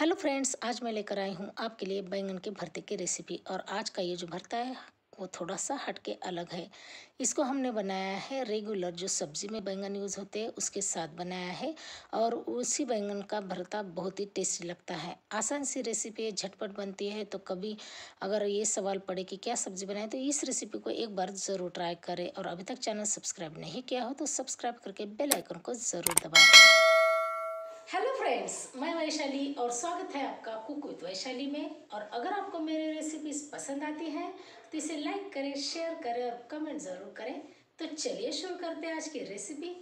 hello friends आज मैं लेकर आई हूँ आपके लिए बैंगन के भरते की रेसिपी और आज का ये जो भरता है वो थोड़ा सा हटके अलग है इसको हमने बनाया है रेगुलर जो सब्ज़ी में बैंगन यूज़ होते हैं उसके साथ बनाया है और उसी बैंगन का भरता बहुत ही टेस्टी लगता है आसान सी रेसिपी है झटपट बनती है तो कभी अगर ये सवाल पड़े कि क्या सब्ज़ी बनाएं तो इस रेसिपी को एक बार ज़रूर ट्राई करें और अभी तक चैनल सब्सक्राइब नहीं किया हो तो सब्सक्राइब करके बेलाइकन को ज़रूर दबाएँ हेलो फ्रेंड्स मैं वैशाली और स्वागत है आपका कुक विद वैशाली में और अगर आपको मेरी रेसिपीज पसंद आती हैं तो इसे लाइक करें शेयर करें और कमेंट ज़रूर करें तो चलिए शुरू करते हैं आज की रेसिपी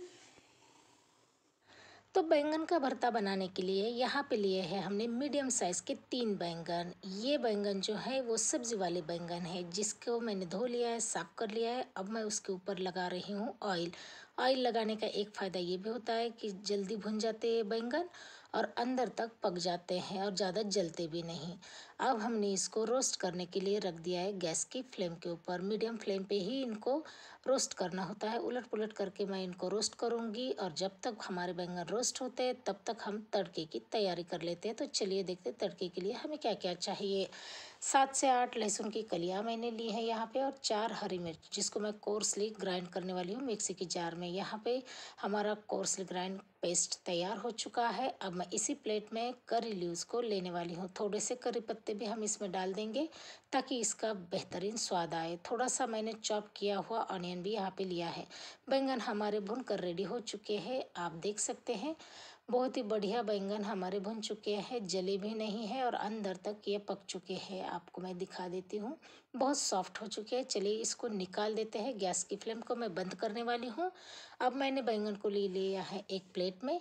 तो बैंगन का भरता बनाने के लिए यहाँ पे लिए है हमने मीडियम साइज़ के तीन बैंगन ये बैंगन जो है वो सब्ज़ी वाले बैंगन है जिसको मैंने धो लिया है साफ़ कर लिया है अब मैं उसके ऊपर लगा रही हूँ ऑयल ऑयल लगाने का एक फ़ायदा ये भी होता है कि जल्दी भुन जाते हैं बैंगन और अंदर तक पक जाते हैं और ज़्यादा जलते भी नहीं अब हमने इसको रोस्ट करने के लिए रख दिया है गैस की फ्लेम के ऊपर मीडियम फ्लेम पे ही इनको रोस्ट करना होता है उलट पुलट करके मैं इनको रोस्ट करूँगी और जब तक हमारे बैंगन रोस्ट होते हैं तब तक हम तड़के की तैयारी कर लेते हैं तो चलिए देखते तड़के के लिए हमें क्या क्या चाहिए सात से आठ लहसुन की कलियाँ मैंने ली है यहाँ पर और चार हरी मिर्च जिसको मैं कोर्सली ग्राइंड करने वाली हूँ मिक्सी के जार में यहाँ पर हमारा कोर्सली ग्राइंड पेस्ट तैयार हो चुका है अब मैं इसी प्लेट में करी लीव्स को लेने वाली हूँ थोड़े से करी पत्ते भी हम इसमें डाल देंगे ताकि इसका बेहतरीन स्वाद आए थोड़ा सा मैंने चॉप किया हुआ ऑनियन भी यहाँ पे लिया है बैंगन हमारे भुन कर रेडी हो चुके हैं आप देख सकते हैं बहुत ही बढ़िया बैंगन हमारे भुन चुके हैं जले भी नहीं है और अंदर तक ये पक चुके हैं आपको मैं दिखा देती हूँ बहुत सॉफ्ट हो चुके हैं चलिए इसको निकाल देते हैं गैस की फ्लेम को मैं बंद करने वाली हूँ अब मैंने बैंगन को ले लिया है एक प्लेट में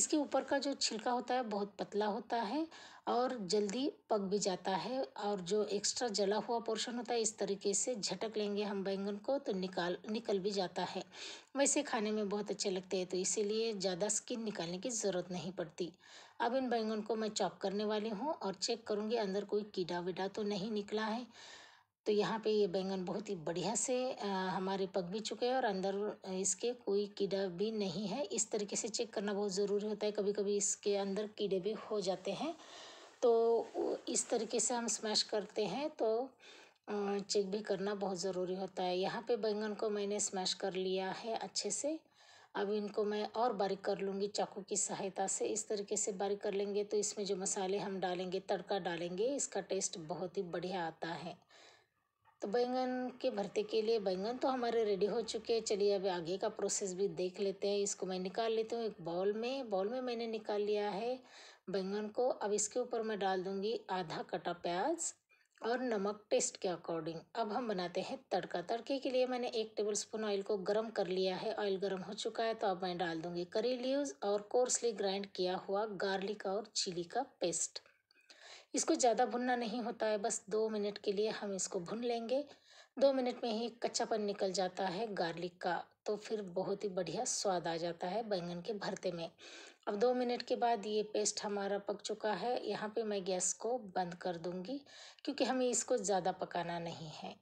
इसके ऊपर का जो छिलका होता है बहुत पतला होता है और जल्दी पक भी जाता है और जो एक्स्ट्रा जला हुआ पोर्शन होता है इस तरीके से झटक लेंगे हम बैंगन को तो निकाल निकल भी जाता है वैसे खाने में बहुत अच्छे लगते हैं तो इसीलिए ज़्यादा स्किन निकालने की ज़रूरत नहीं पड़ती अब इन बैंगन को मैं चॉप करने वाली हूँ और चेक करूँगी अंदर कोई कीड़ा वीडा तो नहीं निकला है तो यहाँ पे ये बैंगन बहुत ही बढ़िया से आ, हमारे पक भी चुके हैं और अंदर इसके कोई कीड़ा भी नहीं है इस तरीके से चेक करना बहुत ज़रूरी होता है कभी कभी इसके अंदर कीड़े भी हो जाते हैं तो इस तरीके से हम स्मैश करते हैं तो चेक भी करना बहुत ज़रूरी होता है यहाँ पे बैंगन को मैंने स्मैश कर लिया है अच्छे से अब इनको मैं और बारीक कर लूँगी चाकू की सहायता से इस तरीके से बारीक कर लेंगे तो इसमें जो मसाले हम डालेंगे तड़का डालेंगे इसका टेस्ट बहुत ही बढ़िया आता है तो बैंगन के भरते के लिए बैंगन तो हमारे रेडी हो चुके हैं चलिए अब आगे का प्रोसेस भी देख लेते हैं इसको मैं निकाल लेती हूँ एक बाउल में बाउल में मैंने निकाल लिया है बैंगन को अब इसके ऊपर मैं डाल दूँगी आधा कटा प्याज और नमक टेस्ट के अकॉर्डिंग अब हम बनाते हैं तड़का तड़के के लिए मैंने एक टेबल स्पून ऑयल को गर्म कर लिया है ऑयल गर्म हो चुका है तो अब मैं डाल दूँगी करी लीव्स और कोर्सली ग्राइंड किया हुआ गार्लिक और चिली का पेस्ट इसको ज़्यादा भुनना नहीं होता है बस दो मिनट के लिए हम इसको भुन लेंगे दो मिनट में ही कच्चापन निकल जाता है गार्लिक का तो फिर बहुत ही बढ़िया स्वाद आ जाता है बैंगन के भरते में अब दो मिनट के बाद ये पेस्ट हमारा पक चुका है यहाँ पे मैं गैस को बंद कर दूँगी क्योंकि हमें इसको ज़्यादा पकाना नहीं है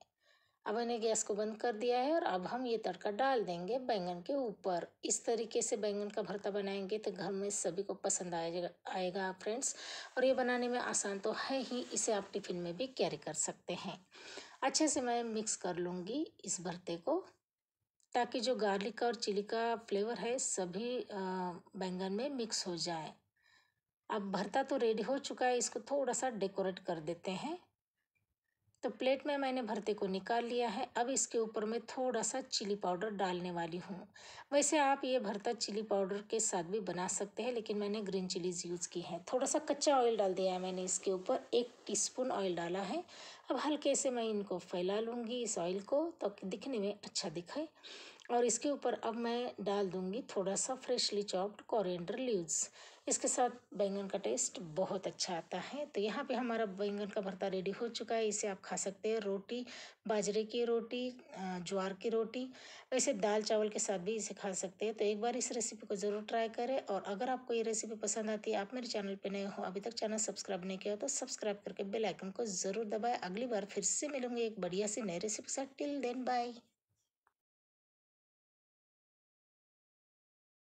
अब मैंने गैस को बंद कर दिया है और अब हम ये तड़का डाल देंगे बैंगन के ऊपर इस तरीके से बैंगन का भरता बनाएंगे तो घर में सभी को पसंद आएगा आएगा फ्रेंड्स और ये बनाने में आसान तो है ही इसे आप टिफ़िन में भी कैरी कर सकते हैं अच्छे से मैं मिक्स कर लूँगी इस भरते को ताकि जो गार्लिक और चिली का फ्लेवर है सभी बैंगन में मिक्स हो जाए अब भरता तो रेडी हो चुका है इसको थोड़ा सा डेकोरेट कर देते हैं तो प्लेट में मैंने भरते को निकाल लिया है अब इसके ऊपर मैं थोड़ा सा चिली पाउडर डालने वाली हूँ वैसे आप ये भरता चिली पाउडर के साथ भी बना सकते हैं लेकिन मैंने ग्रीन चिलीज़ यूज़ की है थोड़ा सा कच्चा ऑयल डाल दिया है मैंने इसके ऊपर एक टीस्पून ऑयल डाला है अब हल्के से मैं इनको फैला लूँगी इस ऑयल को तो दिखने में अच्छा दिखाए और इसके ऊपर अब मैं डाल दूँगी थोड़ा सा फ्रेशली चॉप्ड कोरिएंडर लीव्स इसके साथ बैंगन का टेस्ट बहुत अच्छा आता है तो यहाँ पे हमारा बैंगन का भरता रेडी हो चुका है इसे आप खा सकते हैं रोटी बाजरे की रोटी ज्वार की रोटी वैसे दाल चावल के साथ भी इसे खा सकते हैं तो एक बार इस रेसिपी को ज़रूर ट्राई करें और अगर आपको ये रेसिपी पसंद आती है आप मेरे चैनल पर नए हो अभी तक चैनल सब्सक्राइब नहीं किया तो सब्सक्राइब करके बेलाइकन को ज़रूर दबाएँ अगली बार फिर से मिलूंगी एक बढ़िया सी नई रेसिपी के साथ टिल देन बाय